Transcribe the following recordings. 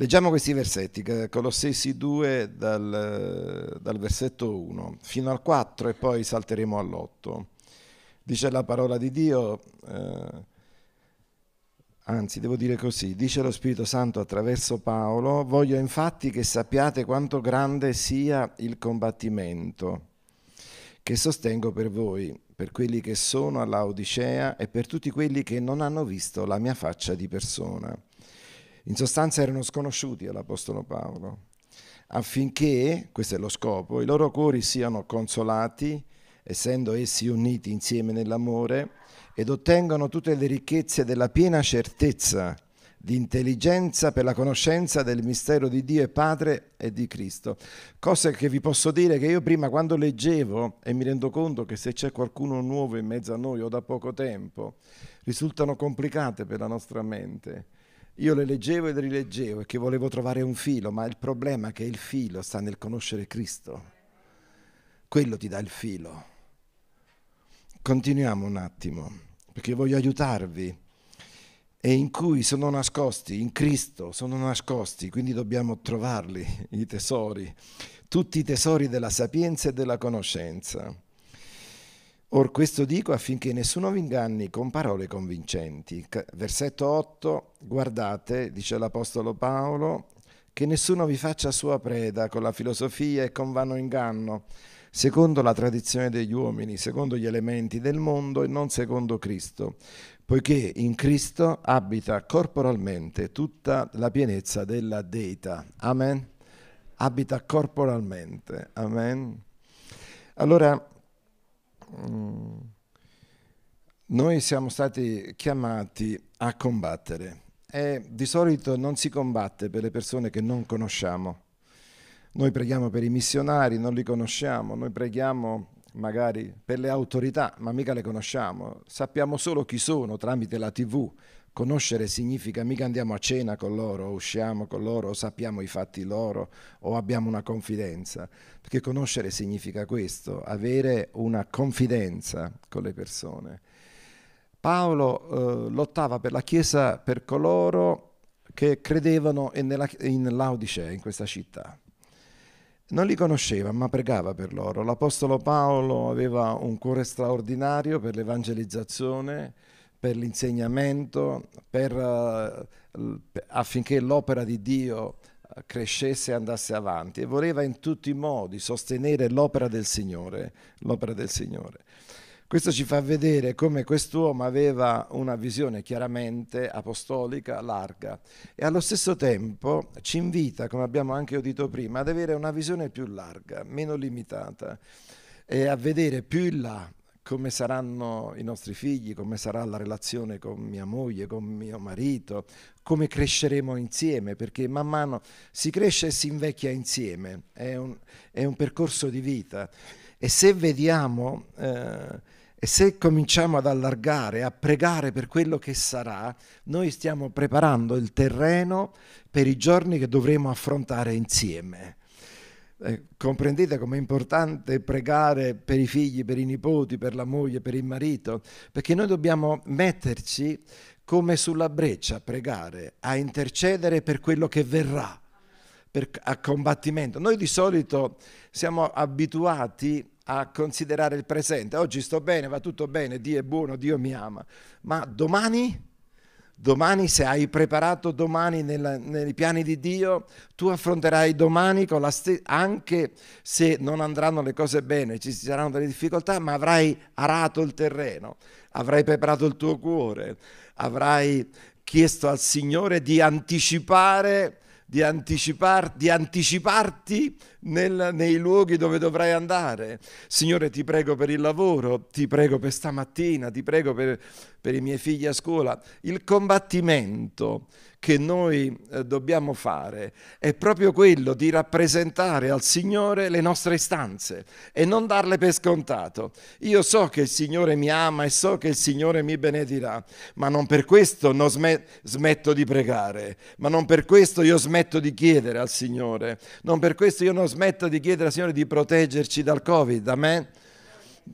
Leggiamo questi versetti, Colossesi 2 dal, dal versetto 1 fino al 4 e poi salteremo all'8. Dice la parola di Dio, eh, anzi devo dire così, dice lo Spirito Santo attraverso Paolo, voglio infatti che sappiate quanto grande sia il combattimento che sostengo per voi, per quelli che sono alla Odicea e per tutti quelli che non hanno visto la mia faccia di persona in sostanza erano sconosciuti all'Apostolo Paolo, affinché, questo è lo scopo, i loro cuori siano consolati, essendo essi uniti insieme nell'amore, ed ottengano tutte le ricchezze della piena certezza di intelligenza per la conoscenza del mistero di Dio e Padre e di Cristo. Cose che vi posso dire che io prima quando leggevo e mi rendo conto che se c'è qualcuno nuovo in mezzo a noi o da poco tempo, risultano complicate per la nostra mente io le leggevo e le rileggevo perché volevo trovare un filo, ma il problema è che il filo sta nel conoscere Cristo. Quello ti dà il filo. Continuiamo un attimo, perché voglio aiutarvi. E in cui sono nascosti, in Cristo sono nascosti, quindi dobbiamo trovarli, i tesori, tutti i tesori della sapienza e della conoscenza. Or questo dico affinché nessuno vi inganni con parole convincenti. Versetto 8, guardate, dice l'Apostolo Paolo, che nessuno vi faccia sua preda con la filosofia e con vano inganno, secondo la tradizione degli uomini, secondo gli elementi del mondo e non secondo Cristo, poiché in Cristo abita corporalmente tutta la pienezza della deità. Amen. Abita corporalmente. Amen. Allora, Mm. noi siamo stati chiamati a combattere e di solito non si combatte per le persone che non conosciamo. Noi preghiamo per i missionari, non li conosciamo, noi preghiamo magari per le autorità, ma mica le conosciamo, sappiamo solo chi sono tramite la tv, Conoscere significa mica andiamo a cena con loro, o usciamo con loro, o sappiamo i fatti loro, o abbiamo una confidenza, perché conoscere significa questo, avere una confidenza con le persone. Paolo eh, lottava per la Chiesa per coloro che credevano in, nella, in Laodicea, in questa città. Non li conosceva, ma pregava per loro. L'Apostolo Paolo aveva un cuore straordinario per l'evangelizzazione, per l'insegnamento, per, uh, affinché l'opera di Dio eh, crescesse e andasse avanti e voleva in tutti i modi sostenere l'opera del Signore, l'opera del Signore. Questo ci fa vedere come quest'uomo aveva una visione chiaramente apostolica, larga e allo stesso tempo ci invita, come abbiamo anche udito prima, ad avere una visione più larga, meno limitata e a vedere più in là, come saranno i nostri figli, come sarà la relazione con mia moglie, con mio marito, come cresceremo insieme, perché man mano si cresce e si invecchia insieme, è un, è un percorso di vita. E se vediamo, eh, e se cominciamo ad allargare, a pregare per quello che sarà, noi stiamo preparando il terreno per i giorni che dovremo affrontare insieme. Eh, comprendete com'è importante pregare per i figli, per i nipoti, per la moglie, per il marito, perché noi dobbiamo metterci come sulla breccia a pregare, a intercedere per quello che verrà, per, a combattimento. Noi di solito siamo abituati a considerare il presente. Oggi sto bene, va tutto bene, Dio è buono, Dio mi ama, ma domani Domani, se hai preparato domani nella, nei piani di Dio, tu affronterai domani st- anche se non andranno le cose bene, ci saranno delle difficoltà, ma avrai arato il terreno, avrai preparato il tuo cuore, avrai chiesto al Signore di anticipare, di, anticipar, di anticiparti nel, nei luoghi dove dovrai andare. Signore, ti prego per il lavoro, ti prego per stamattina, ti prego per, per i miei figli a scuola. Il combattimento che noi eh, dobbiamo fare è proprio quello di rappresentare al Signore le nostre istanze e non darle per scontato. Io so che il Signore mi ama e so che il Signore mi benedirà, ma non per questo non smetto di pregare, ma non per questo io smetto di chiedere al Signore, non per questo io non smetta di chiedere al Signore di proteggerci dal Covid, amen?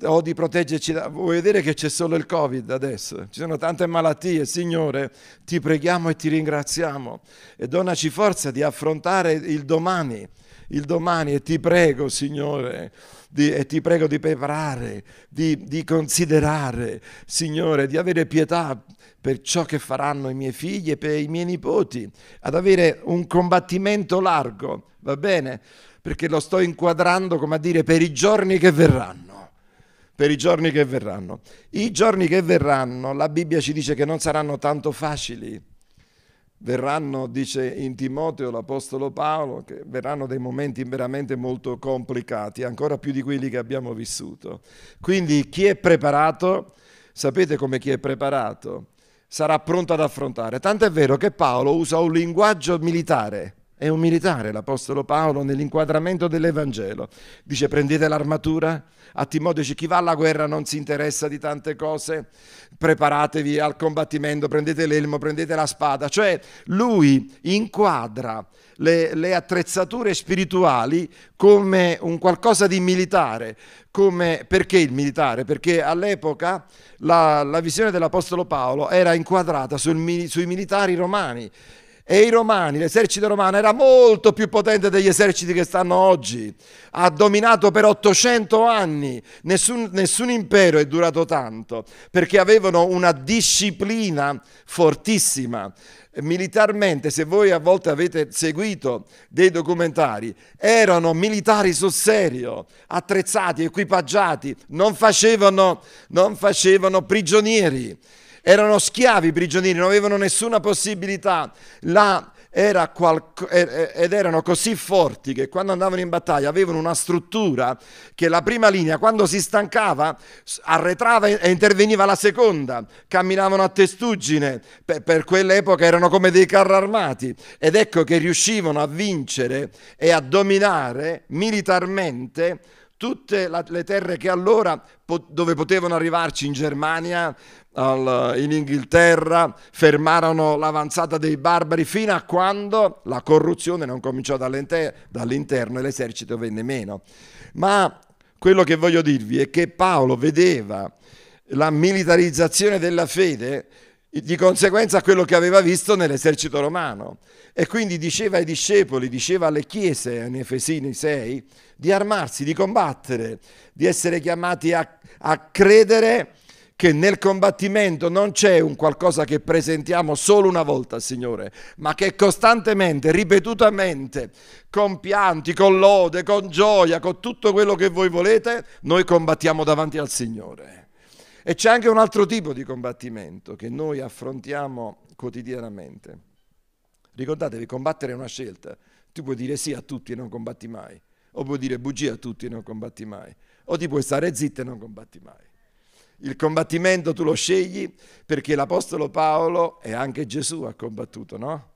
O di proteggerci da... Vuoi vedere che c'è solo il Covid adesso? Ci sono tante malattie, Signore, ti preghiamo e ti ringraziamo e donaci forza di affrontare il domani il domani e ti prego, Signore, di, e ti prego di preparare, di, di considerare, Signore, di avere pietà per ciò che faranno i miei figli e per i miei nipoti, ad avere un combattimento largo, va bene? Perché lo sto inquadrando, come a dire, per i giorni che verranno per i giorni che verranno. I giorni che verranno, la Bibbia ci dice che non saranno tanto facili. Verranno, dice in Timoteo l'Apostolo Paolo, che verranno dei momenti veramente molto complicati, ancora più di quelli che abbiamo vissuto. Quindi chi è preparato, sapete come chi è preparato, sarà pronto ad affrontare. Tanto è vero che Paolo usa un linguaggio militare è un militare l'Apostolo Paolo nell'inquadramento dell'Evangelo. Dice prendete l'armatura, a Timoteo dice chi va alla guerra non si interessa di tante cose, preparatevi al combattimento, prendete l'elmo, prendete la spada. Cioè lui inquadra le, le attrezzature spirituali come un qualcosa di militare. Come, perché il militare? Perché all'epoca la, la visione dell'Apostolo Paolo era inquadrata sul, sui militari romani e i romani, l'esercito romano era molto più potente degli eserciti che stanno oggi. Ha dominato per 800 anni, nessun, nessun impero è durato tanto, perché avevano una disciplina fortissima militarmente, se voi a volte avete seguito dei documentari, erano militari sul serio, attrezzati, equipaggiati, non facevano, non facevano prigionieri erano schiavi, prigionieri, non avevano nessuna possibilità. La era qualco- ed erano così forti che quando andavano in battaglia avevano una struttura che la prima linea quando si stancava arretrava e interveniva la seconda, camminavano a testuggine, per, per quell'epoca erano come dei carri armati ed ecco che riuscivano a vincere e a dominare militarmente tutte la, le terre che allora po- dove potevano arrivarci in Germania, al, in Inghilterra, fermarono l'avanzata dei barbari fino a quando la corruzione non cominciò dall'interno e l'esercito venne meno. Ma quello che voglio dirvi è che Paolo vedeva la militarizzazione della fede di conseguenza a quello che aveva visto nell'esercito romano. E quindi diceva ai discepoli, diceva alle chiese in Efesini 6, di armarsi, di combattere, di essere chiamati a, a credere che nel combattimento non c'è un qualcosa che presentiamo solo una volta al Signore, ma che costantemente, ripetutamente, con pianti, con lode, con gioia, con tutto quello che voi volete, noi combattiamo davanti al Signore. E c'è anche un altro tipo di combattimento che noi affrontiamo quotidianamente. Ricordatevi, combattere è una scelta. Tu puoi dire sì a tutti e non combatti mai, o puoi dire bugie a tutti e non combatti mai, o ti puoi stare zitto e non combatti mai. Il combattimento tu lo scegli perché l'Apostolo Paolo e anche Gesù ha combattuto, no?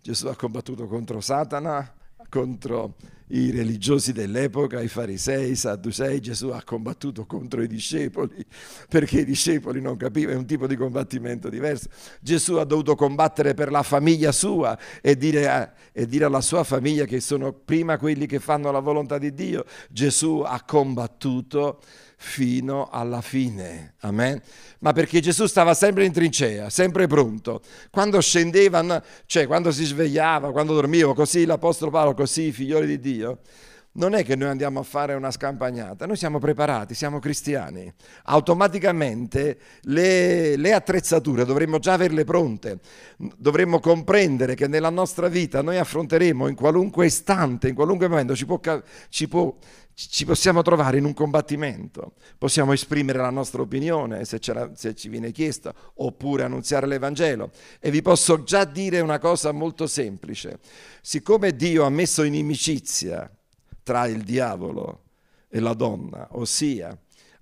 Gesù ha combattuto contro Satana, contro i religiosi dell'epoca, i farisei, i sadducei, Gesù ha combattuto contro i discepoli perché i discepoli non capivano, è un tipo di combattimento diverso. Gesù ha dovuto combattere per la famiglia sua e dire, a, e dire alla sua famiglia che sono prima quelli che fanno la volontà di Dio. Gesù ha combattuto fino alla fine. Amen. Ma perché Gesù stava sempre in trincea, sempre pronto. Quando scendeva, cioè quando si svegliava, quando dormiva, così l'Apostolo Paolo, così i figlioli di Dio, non è che noi andiamo a fare una scampagnata, noi siamo preparati, siamo cristiani. Automaticamente le, le, attrezzature dovremmo già averle pronte, dovremmo comprendere che nella nostra vita noi affronteremo in qualunque istante, in qualunque momento, ci, può, ci, può, ci possiamo trovare in un combattimento, possiamo esprimere la nostra opinione se, se ci viene chiesta, oppure annunziare l'Evangelo. E vi posso già dire una cosa molto semplice, siccome Dio ha messo inimicizia, tra il diavolo e la donna, ossia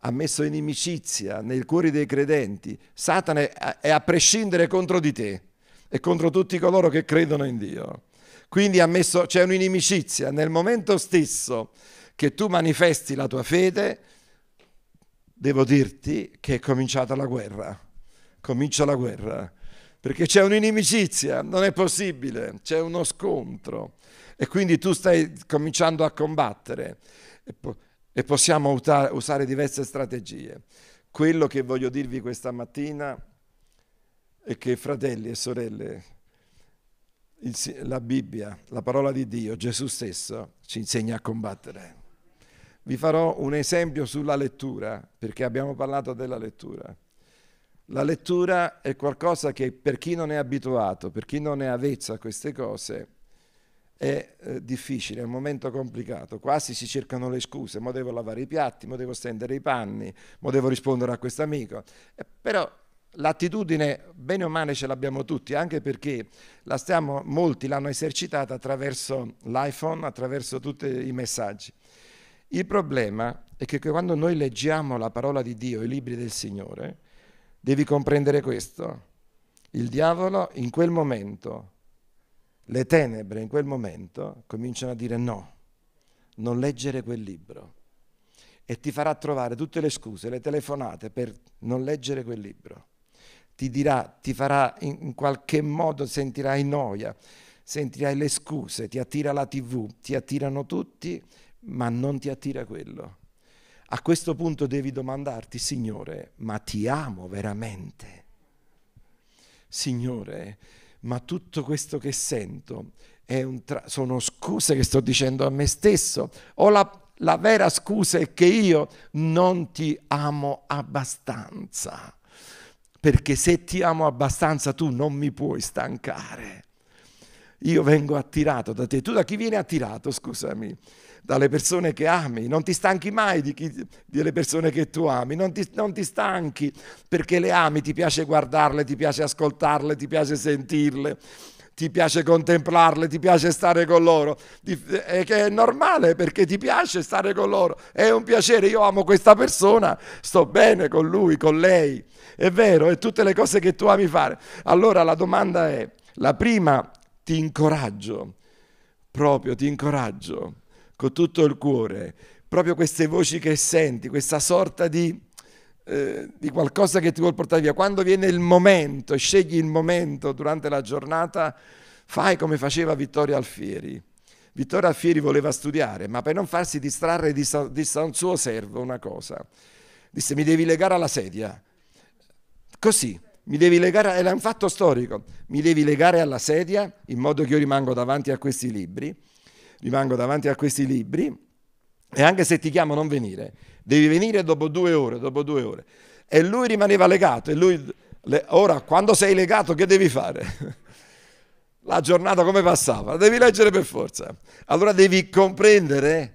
ha messo inimicizia nei cuori dei credenti. Satana è a prescindere contro di te e contro tutti coloro che credono in Dio. Quindi messo, c'è un'inimicizia. Nel momento stesso che tu manifesti la tua fede, devo dirti che è cominciata la guerra. Comincia la guerra perché c'è un'inimicizia, non è possibile, c'è uno scontro e quindi tu stai cominciando a combattere e, po- e possiamo uta- usare diverse strategie. Quello che voglio dirvi questa mattina è che fratelli e sorelle, il, la Bibbia, la parola di Dio, Gesù stesso ci insegna a combattere. Vi farò un esempio sulla lettura, perché abbiamo parlato della lettura. La lettura è qualcosa che per chi non è abituato, per chi non è avvezzo a queste cose, è eh, difficile, è un momento complicato, quasi si cercano le scuse, mo devo lavare i piatti, mo devo stendere i panni, mo devo rispondere a quest'amico. Eh, però l'attitudine bene o male ce l'abbiamo tutti, anche perché la stiamo, molti l'hanno esercitata attraverso l'iPhone, attraverso tutti i messaggi. Il problema è che quando noi leggiamo la parola di Dio, i libri del Signore, Devi comprendere questo. Il diavolo in quel momento, le tenebre in quel momento cominciano a dire no, non leggere quel libro e ti farà trovare tutte le scuse, le telefonate per non leggere quel libro. Ti dirà, ti farà in qualche modo sentirai noia, sentirai le scuse, ti attira la tv, ti attirano tutti, ma non ti attira quello a questo punto devi domandarti, Signore, ma ti amo veramente? Signore, ma tutto questo che sento tra- sono scuse che sto dicendo a me stesso o la, la vera scusa è che io non ti amo abbastanza? Perché se ti amo abbastanza tu non mi puoi stancare io vengo attirato da te. Tu da chi vieni attirato, scusami? Dalle persone che ami, non ti stanchi mai di chi, delle persone che tu ami, non ti, non ti stanchi perché le ami, ti piace guardarle, ti piace ascoltarle, ti piace sentirle ti piace contemplarle, ti piace stare con loro, è che è normale perché ti piace stare con loro, è un piacere, io amo questa persona, sto bene con lui, con lei, è vero, è tutte le cose che tu ami fare. Allora la domanda è, la prima ti incoraggio, proprio ti incoraggio con tutto il cuore, proprio queste voci che senti, questa sorta di, eh, di qualcosa che ti vuol portare via. Quando viene il momento, scegli il momento durante la giornata, fai come faceva Vittorio Alfieri. Vittorio Alfieri voleva studiare, ma per non farsi distrarre disse a un suo servo una cosa. Disse, mi devi legare alla sedia. Così mi devi legare, era un fatto storico, mi devi legare alla sedia in modo che io rimango davanti a questi libri, rimango davanti a questi libri e anche se ti chiamo non venire, devi venire dopo due ore, dopo due ore. E lui rimaneva legato e lui, le, ora quando sei legato che devi fare? La giornata come passava? La devi leggere per forza. Allora devi comprendere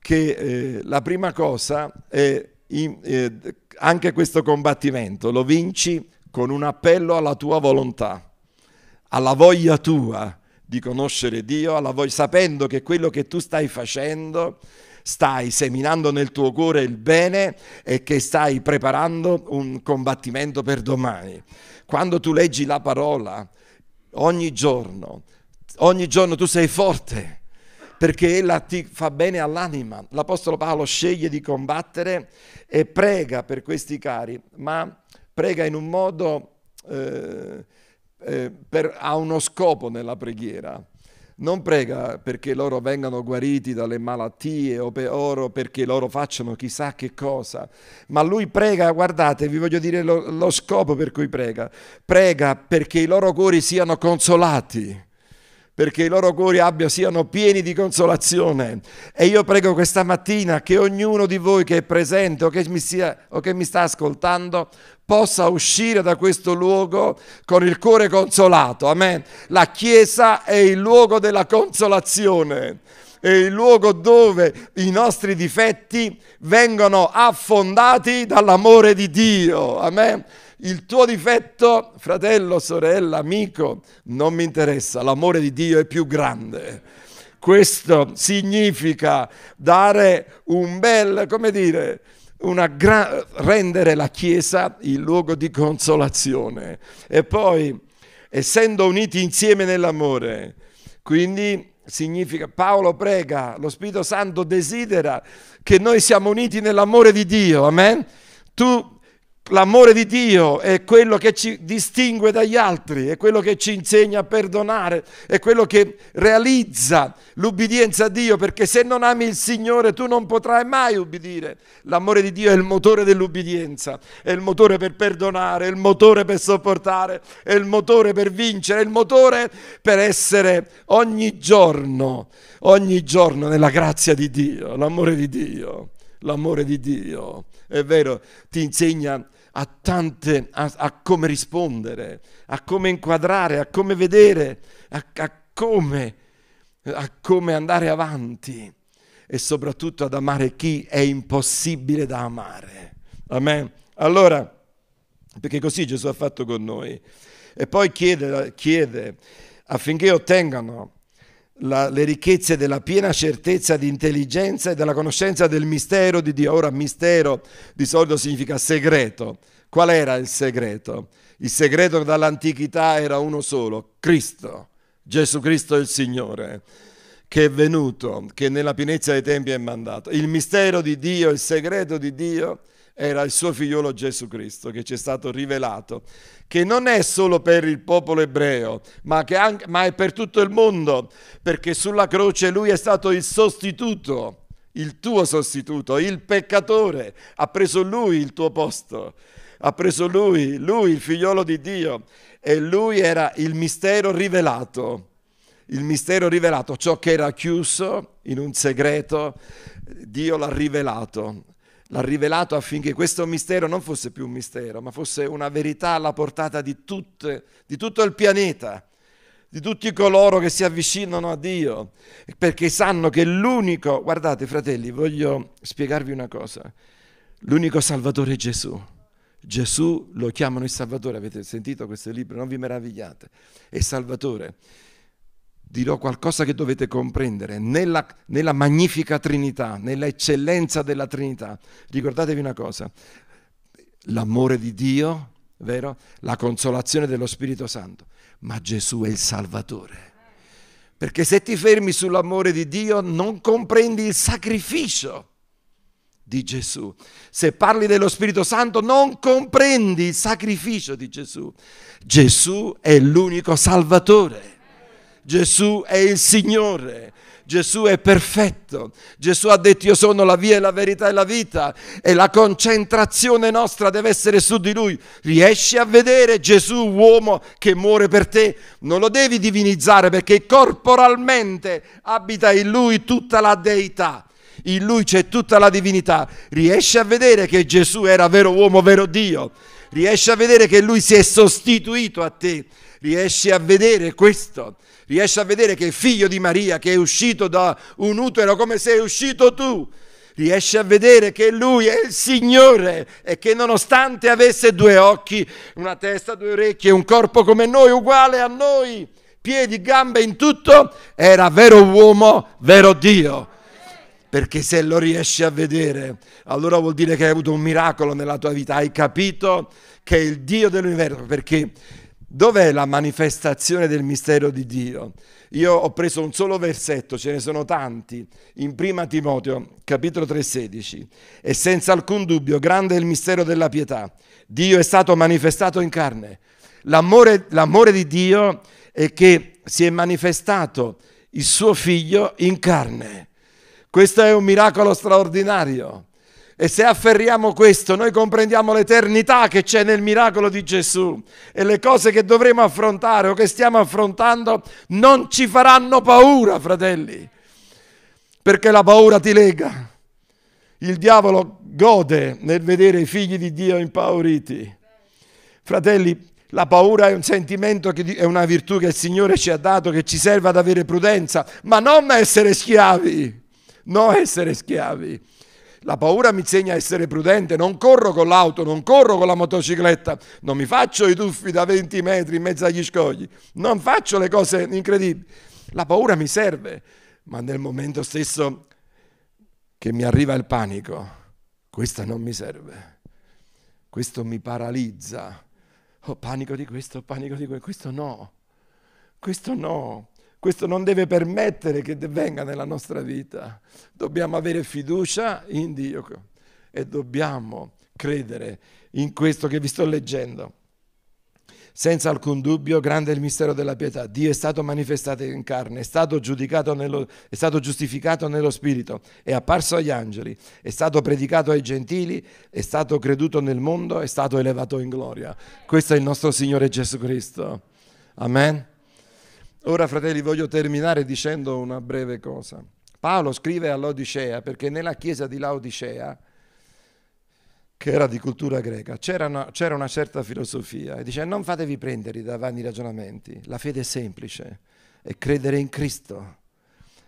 che eh, la prima cosa è in, eh, anche questo combattimento lo vinci con un appello alla tua volontà, alla voglia tua di conoscere Dio, voglia, sapendo che quello che tu stai facendo stai seminando nel tuo cuore il bene e che stai preparando un combattimento per domani. Quando tu leggi la parola ogni giorno, ogni giorno tu sei forte perché ella ti fa bene all'anima. L'Apostolo Paolo sceglie di combattere e prega per questi cari, ma prega in un modo, eh, eh, per, ha uno scopo nella preghiera. Non prega perché loro vengano guariti dalle malattie o per oro, perché loro facciano chissà che cosa, ma lui prega, guardate, vi voglio dire lo, lo scopo per cui prega, prega perché i loro cuori siano consolati perché i loro cuori abbia, siano pieni di consolazione. E io prego questa mattina che ognuno di voi che è presente o che mi, stia, o che mi sta ascoltando possa uscire da questo luogo con il cuore consolato. Amen. La Chiesa è il luogo della consolazione è il luogo dove i nostri difetti vengono affondati dall'amore di Dio. Amen. Il tuo difetto, fratello, sorella, amico, non mi interessa, l'amore di Dio è più grande. Questo significa dare un bel, come dire, gra- rendere la Chiesa il luogo di consolazione. E poi, essendo uniti insieme nell'amore, quindi significa, Paolo prega, lo Spirito Santo desidera che noi siamo uniti nell'amore di Dio, amen? Tu L'amore di Dio è quello che ci distingue dagli altri, è quello che ci insegna a perdonare, è quello che realizza l'ubbidienza a Dio, perché se non ami il Signore tu non potrai mai ubbidire. L'amore di Dio è il motore dell'ubbidienza, è il motore per perdonare, è il motore per sopportare, è il motore per vincere, è il motore per essere ogni giorno, ogni giorno nella grazia di Dio, l'amore di Dio, l'amore di Dio. È vero, ti insegna a, tante, a, a come rispondere, a come inquadrare, a come vedere, a, a, come, a come andare avanti e soprattutto ad amare chi è impossibile da amare. Amen. Allora, perché così Gesù ha fatto con noi. E poi chiede, chiede affinché ottengano la, le ricchezze della piena certezza di intelligenza e della conoscenza del mistero di Dio. Ora mistero di solito significa segreto. Qual era il segreto? Il segreto dall'antichità era uno solo, Cristo, Gesù Cristo il Signore, che è venuto, che nella pienezza dei tempi è mandato. Il mistero di Dio, il segreto di Dio era il suo figliolo Gesù Cristo che ci è stato rivelato, che non è solo per il popolo ebreo, ma, anche, ma è per tutto il mondo, perché sulla croce lui è stato il sostituto il tuo sostituto, il peccatore, ha preso lui il tuo posto, ha preso lui, lui il figliolo di Dio e lui era il mistero rivelato, il mistero rivelato, ciò che era chiuso in un segreto, Dio l'ha rivelato l'ha rivelato affinché questo mistero non fosse più un mistero, ma fosse una verità alla portata di, tutte, di tutto il pianeta, di tutti coloro che si avvicinano a Dio, perché sanno che l'unico, guardate fratelli, voglio spiegarvi una cosa, l'unico Salvatore è Gesù. Gesù lo chiamano il Salvatore, avete sentito questo libro, non vi meravigliate, è Salvatore dirò qualcosa che dovete comprendere, nella, nella, magnifica Trinità, nella eccellenza della Trinità. Ricordatevi una cosa, l'amore di Dio, vero? La consolazione dello Spirito Santo, ma Gesù è il Salvatore. Perché se ti fermi sull'amore di Dio non comprendi il sacrificio di Gesù. Se parli dello Spirito Santo non comprendi il sacrificio di Gesù. Gesù è l'unico Salvatore. Gesù è il Signore. Gesù è perfetto. Gesù ha detto io sono la via, e la verità e la vita e la concentrazione nostra deve essere su di lui. Riesci a vedere Gesù uomo che muore per te? Non lo devi divinizzare perché corporalmente abita in lui tutta la deità. In lui c'è tutta la divinità. Riesci a vedere che Gesù era vero uomo, vero Dio. Riesci a vedere che lui si è sostituito a te. Riesci a vedere questo riesce a vedere che è figlio di Maria, che è uscito da un utero come sei uscito tu, riesce a vedere che lui è il Signore e che nonostante avesse due occhi, una testa, due orecchie, un corpo come noi, uguale a noi, piedi, gambe, in tutto, era vero uomo, vero Dio. Perché se lo riesci a vedere, allora vuol dire che hai avuto un miracolo nella tua vita, hai capito che è il Dio dell'universo, perché Dov'è la manifestazione del mistero di Dio? Io ho preso un solo versetto, ce ne sono tanti, in 1 Timoteo capitolo 3:16. E senza alcun dubbio grande è il mistero della pietà. Dio è stato manifestato in carne. L'amore, l'amore di Dio è che si è manifestato il suo figlio in carne. Questo è un miracolo straordinario. E se afferriamo questo, noi comprendiamo l'eternità che c'è nel miracolo di Gesù e le cose che dovremo affrontare o che stiamo affrontando non ci faranno paura, fratelli, perché la paura ti lega. Il diavolo gode nel vedere i figli di Dio impauriti. Fratelli, la paura è un sentimento, che, è una virtù che il Signore ci ha dato, che ci serve ad avere prudenza, ma non essere schiavi, non essere schiavi. La paura mi insegna a essere prudente, non corro con l'auto, non corro con la motocicletta, non mi faccio i tuffi da 20 metri in mezzo agli scogli, non faccio le cose incredibili. La paura mi serve, ma nel momento stesso che mi arriva il panico, questa non mi serve, questo mi paralizza. Ho oh, panico di questo, ho panico di questo, questo no, questo no. Questo non deve permettere che venga nella nostra vita. Dobbiamo avere fiducia in Dio e dobbiamo credere in questo che vi sto leggendo. Senza alcun dubbio, grande è il mistero della pietà. Dio è stato manifestato in carne, è stato, nello, è stato giustificato nello Spirito, è apparso agli angeli, è stato predicato ai gentili, è stato creduto nel mondo, è stato elevato in gloria. Questo è il nostro Signore Gesù Cristo. Amen. Ora, fratelli, voglio terminare dicendo una breve cosa. Paolo scrive all'Odicea perché nella chiesa di Laodicea, che era di cultura greca, c'era una, c'era una certa filosofia e dice non fatevi prendere da vani ragionamenti, la fede è semplice, è credere in Cristo,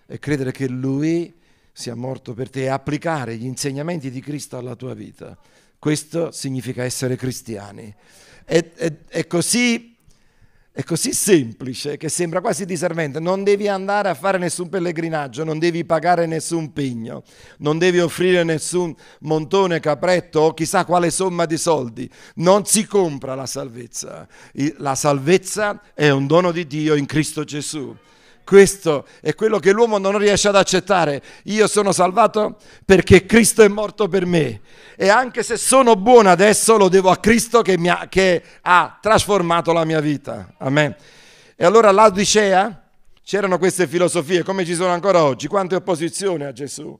è credere che Lui sia morto per te e applicare gli insegnamenti di Cristo alla tua vita. Questo significa essere cristiani. È, e, e così è così semplice che sembra quasi disarmento. Non devi andare a fare nessun pellegrinaggio, non devi pagare nessun pegno, non devi offrire nessun montone, capretto o chissà quale somma di soldi. Non si compra la salvezza. La salvezza è un dono di Dio in Cristo Gesù. Questo è quello che l'uomo non riesce ad accettare. Io sono salvato perché Cristo è morto per me. E anche se sono buono adesso, lo devo a Cristo che, ha, che ha, trasformato la mia vita. Amen. E allora l'Odicea c'erano queste filosofie, come ci sono ancora oggi. Quante opposizioni a Gesù?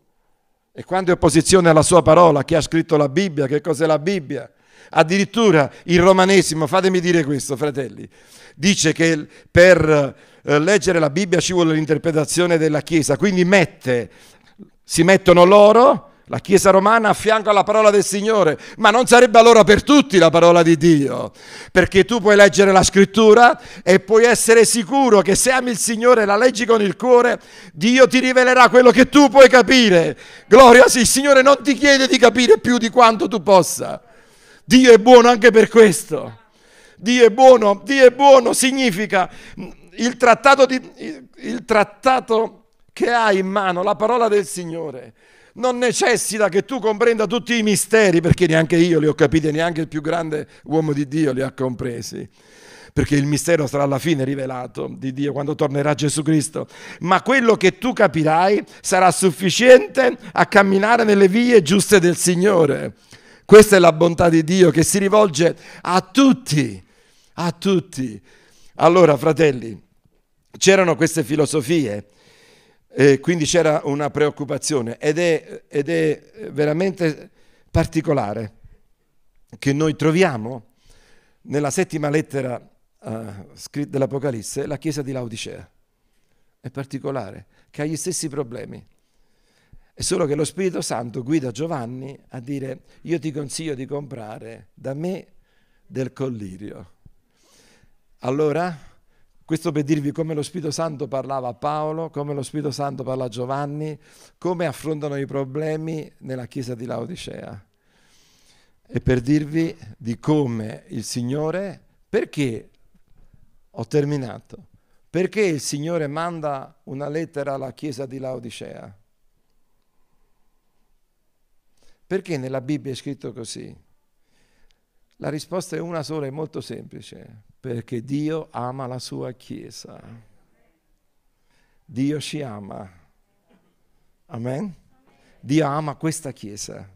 E quante opposizioni alla sua parola? Chi ha scritto la Bibbia? Che cos'è la Bibbia? Addirittura il romanesimo, fatemi dire questo, fratelli, dice che per eh, leggere la Bibbia ci vuole l'interpretazione della Chiesa, quindi mette, si mettono loro, la Chiesa romana a fianco alla parola del Signore, ma non sarebbe allora per tutti la parola di Dio, perché tu puoi leggere la scrittura e puoi essere sicuro che se ami il Signore e la leggi con il cuore, Dio ti rivelerà quello che tu puoi capire. Gloria sì, il Signore non ti chiede di capire più di quanto tu possa. Dio è buono anche per questo. Dio è buono, Dio è buono significa il trattato, di, il trattato che hai in mano, la parola del Signore. Non necessita che tu comprenda tutti i misteri, perché neanche io li ho capiti, neanche il più grande uomo di Dio li ha compresi perché il mistero sarà alla fine rivelato di Dio quando tornerà Gesù Cristo, ma quello che tu capirai sarà sufficiente a camminare nelle vie giuste del Signore. Questa è la bontà di Dio che si rivolge a tutti, a tutti. Allora, fratelli, c'erano queste filosofie, e eh, quindi c'era una preoccupazione ed è, ed è veramente particolare che noi troviamo nella settima lettera uh, dell'Apocalisse la chiesa di Laodicea. È particolare, che ha gli stessi problemi. È solo che lo Spirito Santo guida Giovanni a dire io ti consiglio di comprare da me del collirio. Allora, questo per dirvi come lo Spirito Santo parlava a Paolo, come lo Spirito Santo parla a Giovanni, come affrontano i problemi nella chiesa di Laodicea. E per dirvi di come il Signore, perché ho terminato, perché il Signore manda una lettera alla chiesa di Laodicea? Perché nella Bibbia è scritto così? La risposta è una sola e molto semplice, perché Dio ama la sua Chiesa. Dio ci ama. Amen? Dio ama questa Chiesa.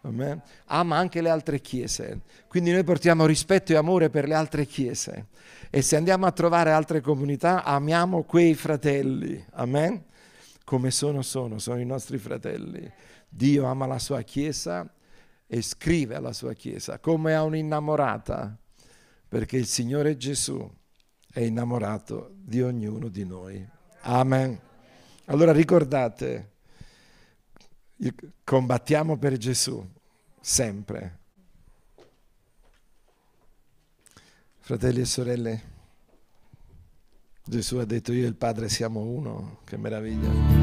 Amen. Ama anche le altre chiese. Quindi noi portiamo rispetto e amore per le altre chiese. E se andiamo a trovare altre comunità, amiamo quei fratelli. Amen. Come sono, sono, sono i nostri fratelli. Dio ama la sua Chiesa e scrive alla sua Chiesa come a un'innamorata, perché il Signore Gesù è innamorato di ognuno di noi. Amen. Allora ricordate, combattiamo per Gesù, sempre. Fratelli e sorelle, Gesù ha detto io e il Padre siamo uno, che meraviglia.